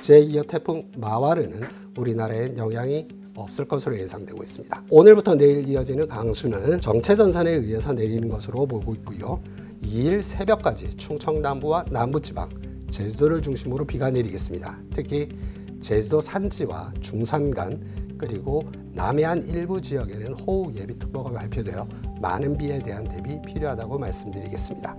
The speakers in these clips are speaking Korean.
제2호 태풍 마와르는 우리나라에 영향이 없을 것으로 예상되고 있습니다. 오늘부터 내일 이어지는 강수는 정체전선에 의해서 내리는 것으로 보고 있고요. 2일 새벽까지 충청 남부와 남부지방, 제주도를 중심으로 비가 내리겠습니다. 특히 제주도 산지와 중산간 그리고 남해안 일부 지역에는 호우 예비특보가 발표되어 많은 비에 대한 대비 필요하다고 말씀드리겠습니다.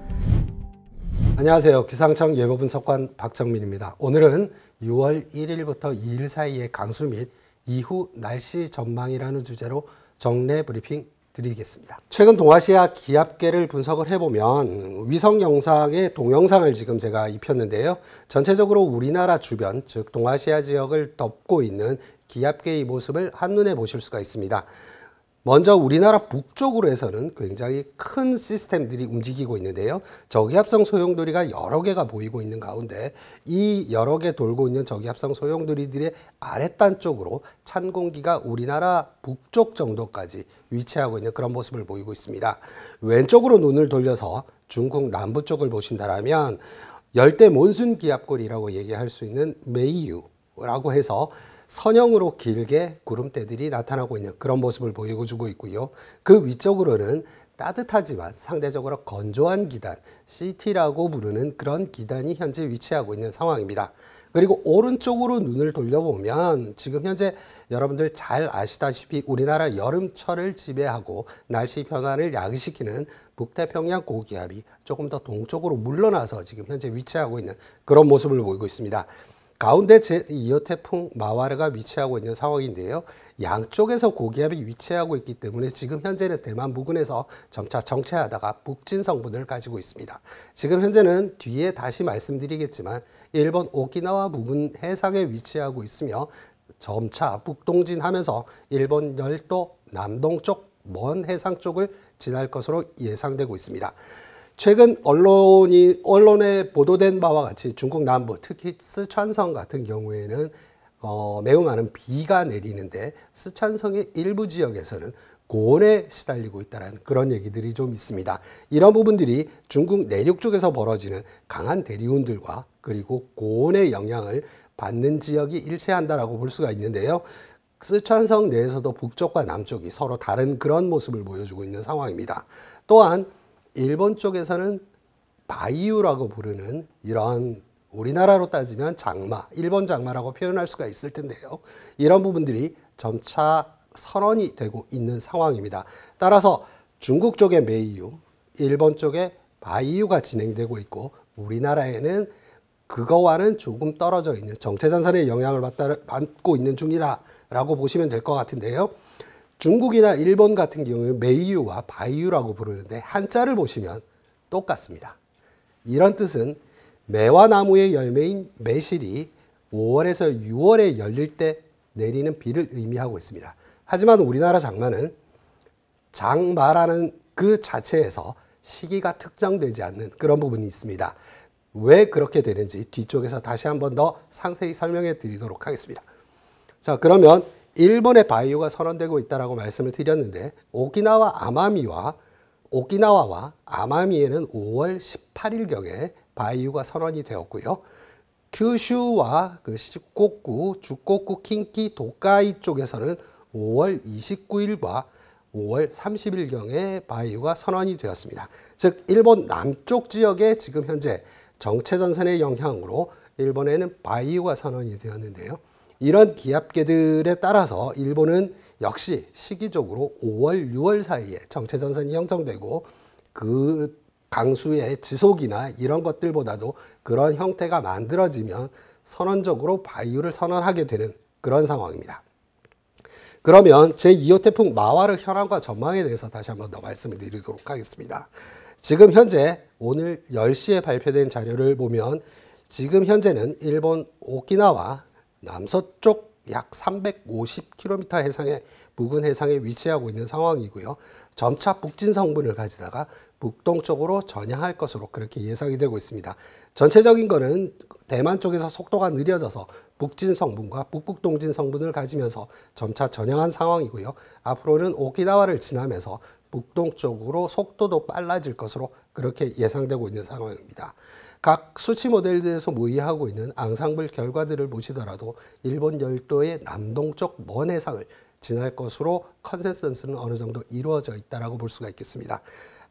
안녕하세요. 기상청 예보분석관 박정민입니다. 오늘은 6월 1일부터 2일 사이의 강수 및 이후 날씨 전망이라는 주제로 정례 브리핑 드리겠습니다. 최근 동아시아 기압계를 분석을 해보면 위성 영상의 동영상을 지금 제가 입혔는데요. 전체적으로 우리나라 주변, 즉 동아시아 지역을 덮고 있는 기압계의 모습을 한눈에 보실 수가 있습니다. 먼저 우리나라 북쪽으로 해서는 굉장히 큰 시스템들이 움직이고 있는데요. 저기압성 소용돌이가 여러 개가 보이고 있는 가운데 이 여러 개 돌고 있는 저기압성 소용돌이들의 아랫단 쪽으로 찬 공기가 우리나라 북쪽 정도까지 위치하고 있는 그런 모습을 보이고 있습니다. 왼쪽으로 눈을 돌려서 중국 남부 쪽을 보신다면 열대 몬순 기압골이라고 얘기할 수 있는 메이유라고 해서 선형으로 길게 구름대들이 나타나고 있는 그런 모습을 보여주고 있고요. 그 위쪽으로는 따뜻하지만 상대적으로 건조한 기단, CT라고 부르는 그런 기단이 현재 위치하고 있는 상황입니다. 그리고 오른쪽으로 눈을 돌려보면 지금 현재 여러분들 잘 아시다시피 우리나라 여름철을 지배하고 날씨 변화를 야기시키는 북태평양 고기압이 조금 더 동쪽으로 물러나서 지금 현재 위치하고 있는 그런 모습을 보이고 있습니다. 가운데 제2호 태풍 마와르가 위치하고 있는 상황인데요. 양쪽에서 고기압이 위치하고 있기 때문에 지금 현재는 대만 부근에서 점차 정체하다가 북진 성분을 가지고 있습니다. 지금 현재는 뒤에 다시 말씀드리겠지만 일본 오키나와 부근 해상에 위치하고 있으며 점차 북동진하면서 일본 열도 남동쪽 먼 해상 쪽을 지날 것으로 예상되고 있습니다. 최근 언론이 언론에 보도된 바와 같이 중국 남부 특히 스촨성 같은 경우에는 어, 매우 많은 비가 내리는데 스촨성의 일부 지역에서는 고온에 시달리고 있다는 그런 얘기들이 좀 있습니다. 이런 부분들이 중국 내륙 쪽에서 벌어지는 강한 대리운들과 그리고 고온의 영향을 받는 지역이 일체한다라고 볼 수가 있는데요. 스촨성 내에서도 북쪽과 남쪽이 서로 다른 그런 모습을 보여주고 있는 상황입니다. 또한 일본 쪽에서는 바이유라고 부르는 이런 우리나라로 따지면 장마, 일본 장마라고 표현할 수가 있을 텐데요. 이런 부분들이 점차 선언이 되고 있는 상황입니다. 따라서 중국 쪽의 메이유, 일본 쪽의 바이유가 진행되고 있고 우리나라에는 그거와는 조금 떨어져 있는 정체전선의 영향을 받고 있는 중이라고 보시면 될 것 같은데요. 중국이나 일본 같은 경우에 메이유와 바이유라고 부르는데 한자를 보시면 똑같습니다. 이런 뜻은 매화 나무의 열매인 매실이 5월에서 6월에 열릴 때 내리는 비를 의미하고 있습니다. 하지만 우리나라 장마는 장마라는 그 자체에서 시기가 특정되지 않는 그런 부분이 있습니다. 왜 그렇게 되는지 뒤쪽에서 다시 한번 더 상세히 설명해 드리도록 하겠습니다. 자, 그러면 일본의 바이오가 선언되고 있다라고 말씀을 드렸는데 오키나와 아마미와 오키나와와 아마미에는 5월 18일 경에 바이오가 선언이 되었고요. 큐슈와 그 시코쿠, 주코쿠, 킨키, 도카이 쪽에서는 5월 29일과 5월 30일 경에 바이오가 선언이 되었습니다. 즉 일본 남쪽 지역에 지금 현재 정체 전선의 영향으로 일본에는 바이오가 선언이 되었는데요. 이런 기압계들에 따라서 일본은 역시 시기적으로 5월, 6월 사이에 정체전선이 형성되고 그 강수의 지속이나 이런 것들보다도 그런 형태가 만들어지면 선언적으로 바이유를 선언하게 되는 그런 상황입니다. 그러면 제2호 태풍 마와르 현황과 전망에 대해서 다시 한 번 더 말씀을 드리도록 하겠습니다. 지금 현재 오늘 10시에 발표된 자료를 보면 지금 현재는 일본 오키나와 남서쪽 약 350km 해상의 묵은 해상에 위치하고 있는 상황이고요. 점차 북진 성분을 가지다가 북동쪽으로 전향할 것으로 그렇게 예상이 되고 있습니다. 전체적인 거는 대만 쪽에서 속도가 느려져서 북진 성분과 북북동진 성분을 가지면서 점차 전향한 상황이고요. 앞으로는 오키나와를 지나면서 북동쪽으로 속도도 빨라질 것으로 그렇게 예상되고 있는 상황입니다. 각 수치 모델들에서 모의하고 있는 앙상블 결과들을 보시더라도 일본 열도의 남동쪽 먼 해상을 지날 것으로 컨센서스는 어느 정도 이루어져 있다고 볼 수가 있겠습니다.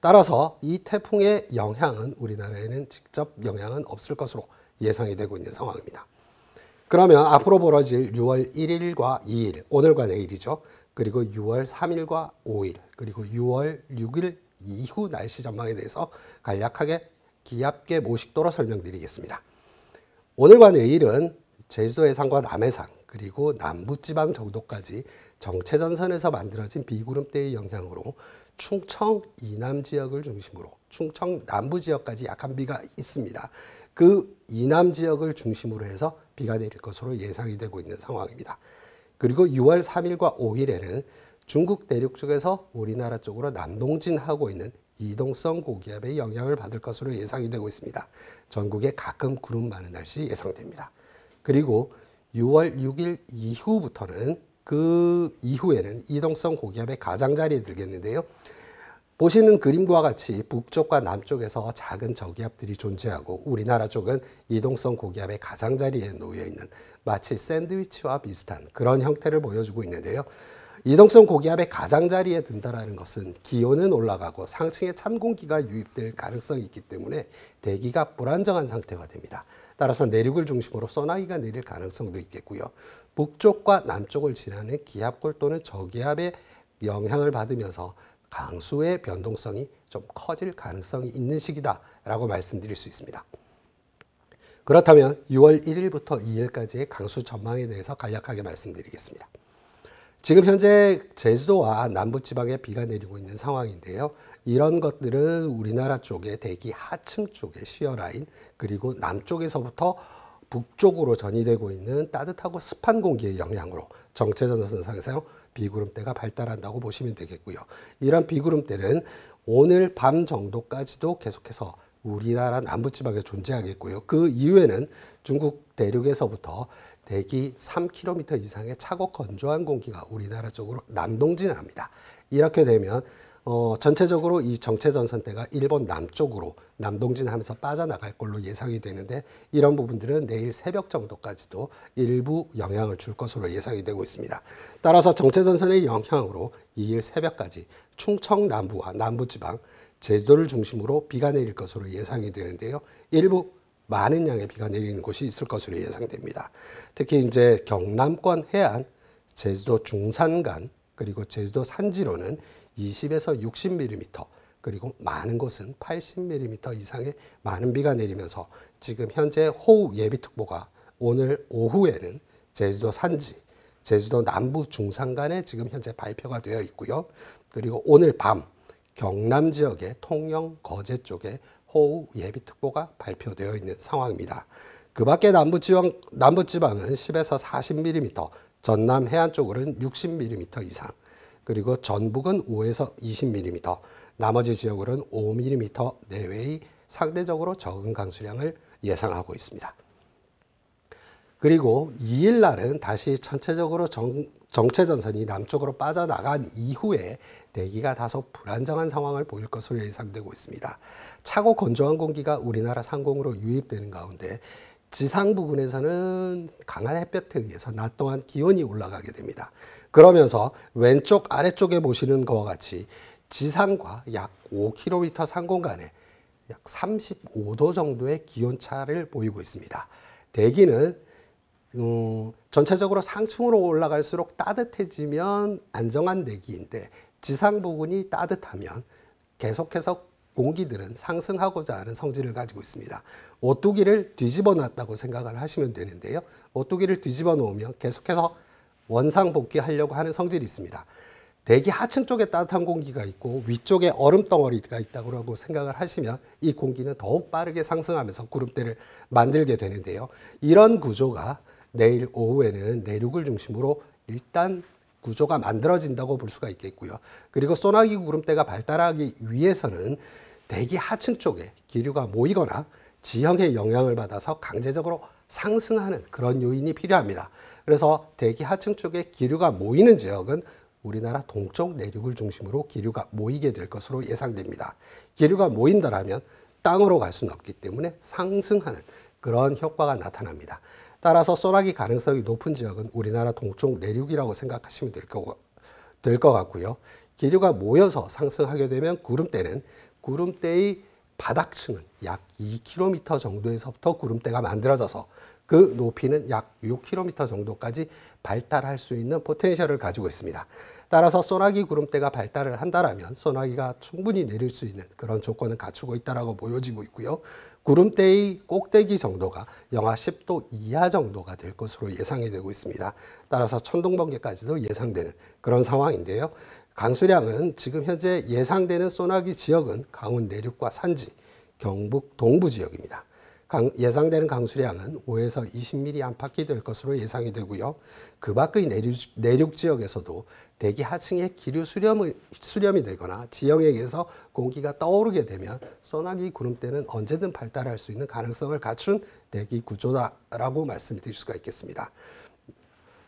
따라서 이 태풍의 영향은 우리나라에는 직접 영향은 없을 것으로 예상이 되고 있는 상황입니다. 그러면 앞으로 벌어질 6월 1일과 2일, 오늘과 내일이죠. 그리고 6월 3일과 5일, 그리고 6월 6일 이후 날씨 전망에 대해서 간략하게 기압계 모식도로 설명드리겠습니다. 오늘과 내일은 제주도의 산과 남해상 그리고 남부지방 정도까지 정체전선에서 만들어진 비구름대의 영향으로 충청 이남 지역을 중심으로 충청 남부 지역까지 약한 비가 있습니다. 그 이남 지역을 중심으로 해서 비가 내릴 것으로 예상이 되고 있는 상황입니다. 그리고 6월 3일과 5일에는 중국 대륙 쪽에서 우리나라 쪽으로 남동진하고 있는 이동성 고기압의 영향을 받을 것으로 예상이 되고 있습니다. 전국에 가끔 구름 많은 날씨 예상됩니다. 그리고 6월 6일 이후부터는 그 이후에는 이동성 고기압의 가장자리에 들겠는데요. 보시는 그림과 같이 북쪽과 남쪽에서 작은 저기압들이 존재하고 우리나라 쪽은 이동성 고기압의 가장자리에 놓여 있는 마치 샌드위치와 비슷한 그런 형태를 보여주고 있는데요. 이동성 고기압의 가장자리에 든다라는 것은 기온은 올라가고 상층에 찬 공기가 유입될 가능성이 있기 때문에 대기가 불안정한 상태가 됩니다. 따라서 내륙을 중심으로 소나기가 내릴 가능성도 있겠고요. 북쪽과 남쪽을 지나는 기압골 또는 저기압의 영향을 받으면서 강수의 변동성이 좀 커질 가능성이 있는 시기다라고 말씀드릴 수 있습니다. 그렇다면 6월 1일부터 2일까지의 강수 전망에 대해서 간략하게 말씀드리겠습니다. 지금 현재 제주도와 남부지방에 비가 내리고 있는 상황인데요. 이런 것들은 우리나라 쪽에 대기 하층 쪽에 시어라인 그리고 남쪽에서부터 북쪽으로 전이되고 있는 따뜻하고 습한 공기의 영향으로 정체전선상에서 비구름대가 발달한다고 보시면 되겠고요. 이런 비구름대는 오늘 밤 정도까지도 계속해서 우리나라 남부지방에 존재하겠고요. 그 이외는 중국 대륙에서부터 대기 3km 이상의 차고 건조한 공기가 우리나라 쪽으로 남동진합니다. 이렇게 되면 어, 전체적으로 이 정체전선 대가 일본 남쪽으로 남동진하면서 빠져나갈 걸로 예상이 되는데 이런 부분들은 내일 새벽 정도까지도 일부 영향을 줄 것으로 예상이 되고 있습니다. 따라서 정체전선의 영향으로 2일 새벽까지 충청 남부와 남부지방 제주도를 중심으로 비가 내릴 것으로 예상이 되는데요. 일부 많은 양의 비가 내리는 곳이 있을 것으로 예상됩니다. 특히 이제 경남권 해안, 제주도 중산간, 그리고 제주도 산지로는 20에서 60mm 그리고 많은 곳은 80mm 이상의 많은 비가 내리면서 지금 현재 호우 예비특보가 오늘 오후에는 제주도 산지, 제주도 남부 중산간에 지금 현재 발표가 되어 있고요. 그리고 오늘 밤 경남 지역의 통영 거제 쪽에 호우 예비특보가 발표되어 있는 상황입니다. 그 밖에 남부 지방, 은 10에서 40mm, 전남 해안 쪽으로는 60mm 이상, 그리고 전북은 5에서 20mm, 나머지 지역으로는 5mm 내외의 상대적으로 적은 강수량을 예상하고 있습니다. 그리고 2일 날은 다시 전체적으로 정, 정체전선이 남쪽으로 빠져나간 이후에 대기가 다소 불안정한 상황을 보일 것으로 예상되고 있습니다. 차고 건조한 공기가 우리나라 상공으로 유입되는 가운데 지상 부근에서는 강한 햇볕에 의해서 낮 동안 기온이 올라가게 됩니다. 그러면서 왼쪽 아래쪽에 보시는 것과 같이 지상과 약 5km 상공간에 약 35도 정도의 기온차를 보이고 있습니다. 대기는 음, 전체적으로 상층으로 올라갈수록 따뜻해지면 안정한 대기인데 지상 부근이 따뜻하면 계속해서 공기들은 상승하고자 하는 성질을 가지고 있습니다. 오뚜기를 뒤집어 놨다고 생각을 하시면 되는데요. 오뚜기를 뒤집어 놓으면 계속해서 원상 복귀하려고 하는 성질이 있습니다. 대기 하층 쪽에 따뜻한 공기가 있고 위쪽에 얼음 덩어리가 있다고 생각을 하시면 이 공기는 더욱 빠르게 상승하면서 구름대를 만들게 되는데요. 이런 구조가 내일 오후에는 내륙을 중심으로 일단 구조가 만들어진다고 볼 수가 있겠고요. 그리고 소나기 구름대가 발달하기 위해서는 대기 하층 쪽에 기류가 모이거나 지형의 영향을 받아서 강제적으로 상승하는 그런 요인이 필요합니다. 그래서 대기 하층 쪽에 기류가 모이는 지역은 우리나라 동쪽 내륙을 중심으로 기류가 모이게 될 것으로 예상됩니다. 기류가 모인다라면 땅으로 갈 수는 없기 때문에 상승하는 그런 효과가 나타납니다. 따라서 소나기 가능성이 높은 지역은 우리나라 동쪽 내륙이라고 생각하시면 될, 거될것 같고요. 기류가 모여서 상승하게 되면 구름대는 구름대의 바닥층은 약 2km 정도에서부터 구름대가 만들어져서 그 높이는 약 6km 정도까지 발달할 수 있는 포텐셜을 가지고 있습니다. 따라서 소나기 구름대가 발달을 한다라면 소나기가 충분히 내릴 수 있는 그런 조건을 갖추고 있다라고 보여지고 있고요. 구름대의 꼭대기 정도가 영하 10도 이하 정도가 될 것으로 예상이 되고 있습니다. 따라서 천둥번개까지도 예상되는 그런 상황인데요. 강수량은 지금 현재 예상되는 소나기 지역은 강원 내륙과 산지, 경북 동부 지역입니다. 강, 예상되는 강수량은 5에서 20mm 안팎이 될 것으로 예상이 되고요. 그 밖의 내륙, 내륙 지역에서도 대기 하층의 기류 수렴을, 수렴이 되거나 지형에게서 공기가 떠오르게 되면 소나기 구름대는 언제든 발달할 수 있는 가능성을 갖춘 대기 구조다라고 말씀드릴 수가 있겠습니다.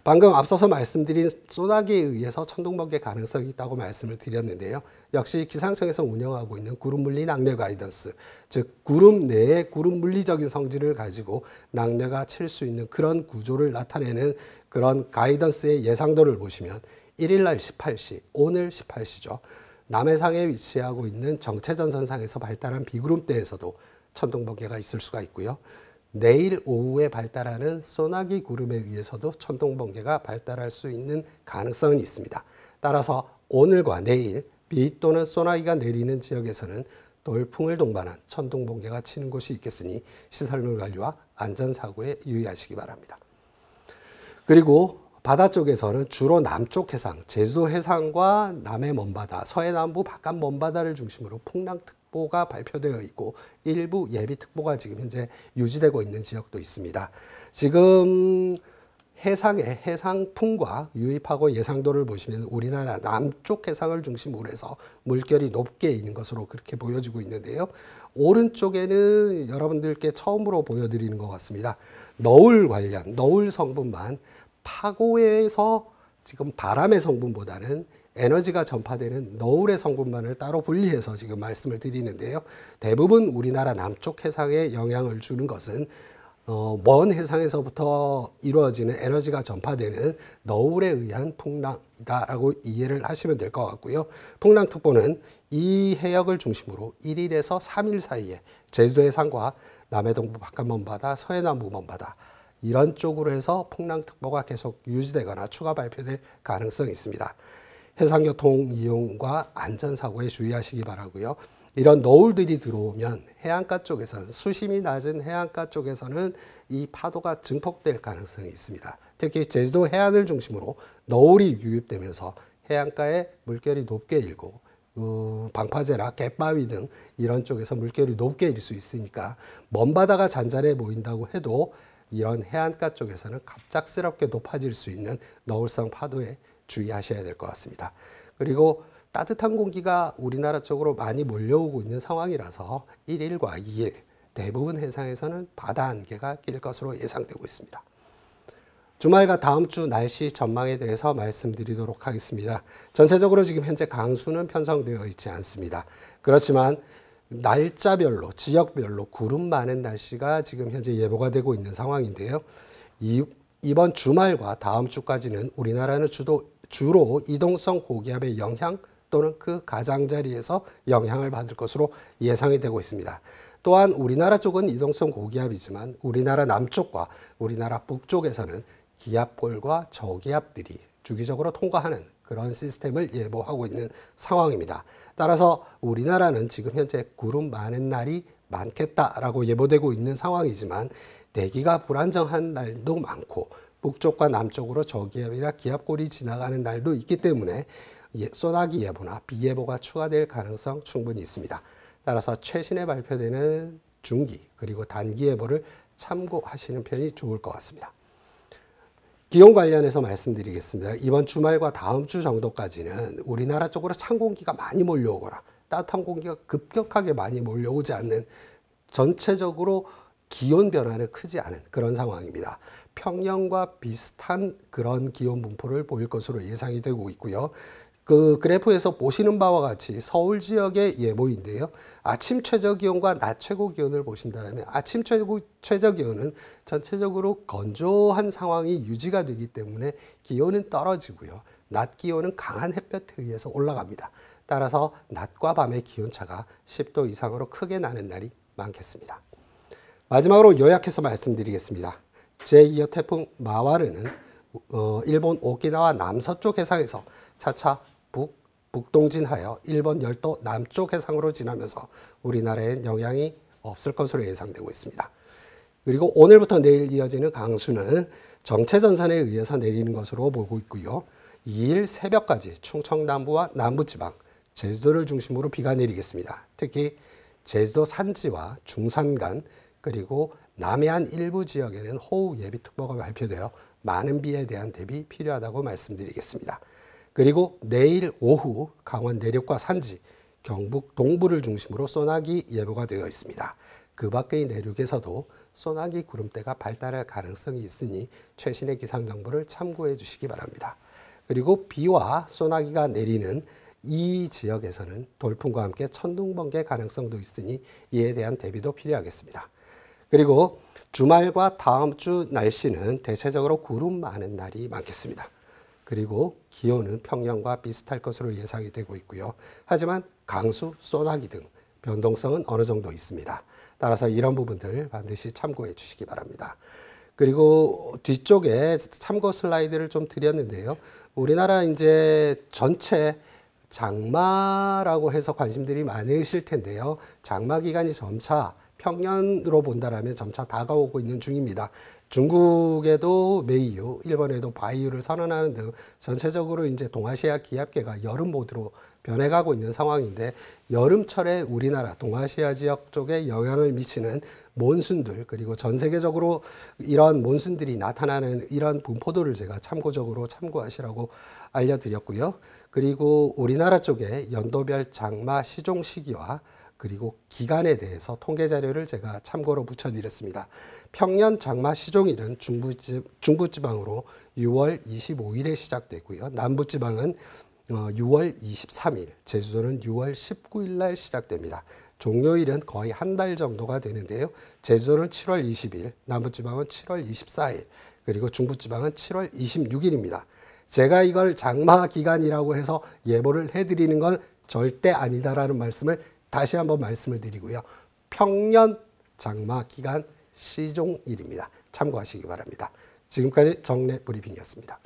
방금 앞서서 말씀드린 소나기에 의해서 천둥번개 가능성이 있다고 말씀을 드렸는데요. 역시 기상청에서 운영하고 있는 구름물리 낙뢰 가이던스, 즉 구름 내에 구름 물리적인 성질을 가지고 낙뢰가 칠 수 있는 그런 구조를 나타내는 그런 가이던스의 예상도를 보시면 1일 날 18시, 오늘 18시죠. 남해상에 위치하고 있는 정체전선상에서 발달한 비구름대에서도 천둥번개가 있을 수가 있고요. 내일 오후에 발달하는 소나기 구름에 의해서도 천둥 번개가 발달할 수 있는 가능성은 있습니다. 따라서 오늘과 내일 비 또는 소나기가 내리는 지역에서는 돌풍을 동반한 천둥 번개가 치는 곳이 있겠으니 시설물 관리와 안전 사고에 유의하시기 바랍니다. 그리고 바다 쪽에서는 주로 남쪽 해상, 제주도 해상과 남해 먼바다, 서해 남부 바깥 먼바다를 중심으로 풍랑특 특보가 발표되어 있고 일부 예비 특보가 지금 현재 유지되고 있는 지역도 있습니다. 지금 해상의 해상풍과 유입하고 예상도를 보시면 우리나라 남쪽 해상을 중심으로 해서 물결이 높게 있는 것으로 그렇게 보여지고 있는데요. 오른쪽에는 여러분들께 처음으로 보여드리는 것 같습니다. 너울 관련, 너울 성분만 파고에서 지금 바람의 성분보다는 에너지가 전파되는 너울의 성분만을 따로 분리해서 지금 말씀을 드리는데요. 대부분 우리나라 남쪽 해상에 영향을 주는 것은 어, 먼 해상에서부터 이루어지는 에너지가 전파되는 너울에 의한 풍랑이다라고 이해를 하시면 될 것 같고요. 풍랑특보는 이 해역을 중심으로 1일에서 3일 사이에 제주도 해상과 남해 동부 바깥 먼바다, 서해남부 먼바다, 이런 쪽으로 해서 폭랑특보가 계속 유지되거나 추가 발표될 가능성이 있습니다. 해상교통 이용과 안전사고에 주의하시기 바라고요. 이런 너울들이 들어오면 해안가 쪽에서는 수심이 낮은 해안가 쪽에서는 이 파도가 증폭될 가능성이 있습니다. 특히 제주도 해안을 중심으로 너울이 유입되면서 해안가에 물결이 높게 일고 어, 방파제나 갯바위 등 이런 쪽에서 물결이 높게 일 수 있으니까 먼 바다가 잔잔해 보인다고 해도 이런 해안가 쪽에서는 갑작스럽게 높아질 수 있는 너울성 파도에 주의하셔야 될 것 같습니다. 그리고 따뜻한 공기가 우리나라 쪽으로 많이 몰려오고 있는 상황이라서 1일과 2일 대부분 해상에서는 바다 안개가 낄 것으로 예상되고 있습니다. 주말과 다음 주 날씨 전망에 대해서 말씀드리도록 하겠습니다. 전체적으로 지금 현재 강수는 편성되어 있지 않습니다. 그렇지만 날짜별로 지역별로 구름 많은 날씨가 지금 현재 예보가 되고 있는 상황인데요. 이, 이번 주말과 다음 주까지는 우리나라는 주도, 주로 이동성 고기압의 영향 또는 그 가장자리에서 영향을 받을 것으로 예상이 되고 있습니다. 또한 우리나라 쪽은 이동성 고기압이지만 우리나라 남쪽과 우리나라 북쪽에서는 기압골과 저기압들이 주기적으로 통과하는 그런 시스템을 예보하고 있는 상황입니다. 따라서 우리나라는 지금 현재 구름 많은 날이 많겠다라고 예보되고 있는 상황이지만 대기가 불안정한 날도 많고 북쪽과 남쪽으로 저기압이나 기압골이 지나가는 날도 있기 때문에 예, 소나기 예보나 비 예보가 추가될 가능성 충분히 있습니다. 따라서 최신에 발표되는 중기 그리고 단기 예보를 참고하시는 편이 좋을 것 같습니다. 기온 관련해서 말씀드리겠습니다. 이번 주말과 다음 주 정도까지는 우리나라 쪽으로 찬 공기가 많이 몰려오거나 따뜻한 공기가 급격하게 많이 몰려오지 않는 전체적으로 기온 변화는 크지 않은 그런 상황입니다. 평년과 비슷한 그런 기온 분포를 보일 것으로 예상이 되고 있고요. 그 그래프에서 보시는 바와 같이 서울 지역의 예보인데요. 아침 최저 기온과 낮 최고 기온을 보신다면 아침 최고, 최저 기온은 전체적으로 건조한 상황이 유지가 되기 때문에 기온은 떨어지고요. 낮 기온은 강한 햇볕에 의해서 올라갑니다. 따라서 낮과 밤의 기온차가 10도 이상으로 크게 나는 날이 많겠습니다. 마지막으로 요약해서 말씀드리겠습니다. 제2호 태풍 마와르는 어, 일본 오키나와 남서쪽 해상에서 차차 북, 북동진하여 일본 열도 남쪽 해상으로 지나면서 우리나라엔 영향이 없을 것으로 예상되고 있습니다. 그리고 오늘부터 내일 이어지는 강수는 정체전선에 의해서 내리는 것으로 보고 있고요. 2일 새벽까지 충청남부와 남부지방, 제주도를 중심으로 비가 내리겠습니다. 특히 제주도 산지와 중산간 그리고 남해안 일부 지역에는 호우 예비특보가 발표되어 많은 비에 대한 대비 필요하다고 말씀드리겠습니다. 그리고 내일 오후 강원 내륙과 산지, 경북 동부를 중심으로 소나기 예보가 되어 있습니다. 그 밖의 내륙에서도 소나기 구름대가 발달할 가능성이 있으니 최신의 기상 정보를 참고해 주시기 바랍니다. 그리고 비와 소나기가 내리는 이 지역에서는 돌풍과 함께 천둥 번개 가능성도 있으니 이에 대한 대비도 필요하겠습니다. 그리고 주말과 다음 주 날씨는 대체적으로 구름 많은 날이 많겠습니다. 그리고 기온은 평년과 비슷할 것으로 예상이 되고 있고요. 하지만 강수, 소나기 등 변동성은 어느 정도 있습니다. 따라서 이런 부분들 반드시 참고해 주시기 바랍니다. 그리고 뒤쪽에 참고 슬라이드를 좀 드렸는데요. 우리나라 이제 전체 장마라고 해서 관심들이 많으실 텐데요. 장마 기간이 점차 평년으로 본다면 점차 다가오고 있는 중입니다. 중국에도 메이유, 일본에도 바이유를 선언하는 등 전체적으로 이제 동아시아 기압계가 여름 모드로 변해가고 있는 상황인데 여름철에 우리나라 동아시아 지역 쪽에 영향을 미치는 몬순들 그리고 전 세계적으로 이런 몬순들이 나타나는 이런 분포도를 제가 참고적으로 참고하시라고 알려드렸고요. 그리고 우리나라 쪽에 연도별 장마 시종 시기와 그리고 기간에 대해서 통계 자료를 제가 참고로 붙여드렸습니다. 평년 장마 시종일은 중부지, 중부지방으로 6월 25일에 시작되고요. 남부지방은 6월 어, 23일, 제주도는 6월 19일 날 시작됩니다. 종료일은 거의 한 달 정도가 되는데요. 제주도는 7월 20일, 남부지방은 7월 24일, 그리고 중부지방은 7월 26일입니다. 제가 이걸 장마 기간이라고 해서 예보를 해드리는 건 절대 아니다라는 말씀을 다시 한번 말씀을 드리고요. 평년 장마 기간 시종일입니다. 참고하시기 바랍니다. 지금까지 정례 브리핑이었습니다.